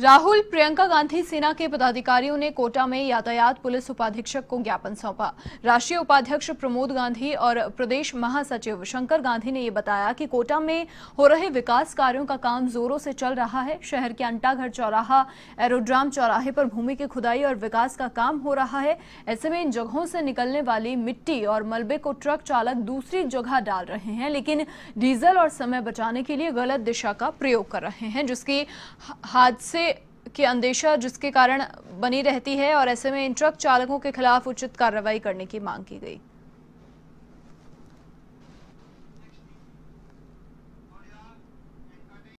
राहुल प्रियंका गांधी सेना के पदाधिकारियों ने कोटा में यातायात पुलिस उपाधीक्षक को ज्ञापन सौंपा राष्ट्रीय उपाध्यक्ष प्रमोद गांधी और प्रदेश महासचिव शंकर गांधी ने यह बताया कि कोटा में हो रहे विकास कार्यों का काम जोरों से चल रहा है शहर के अंटाघर चौराहा एरोड्राम चौराहे पर भूमि की खुदाई और विकास का काम हो रहा है ऐसे में इन जगहों से निकलने वाली मिट्टी और मलबे को ट्रक चालक दूसरी जगह डाल रहे हैं लेकिन डीजल और समय बचाने के लिए गलत दिशा का प्रयोग कर रहे हैं जिसकी हादसे की अंदेशा जिसके कारण बनी रहती है और ऐसे में इन ट्रक चालकों के खिलाफ उचित कार्रवाई करने की मांग की गई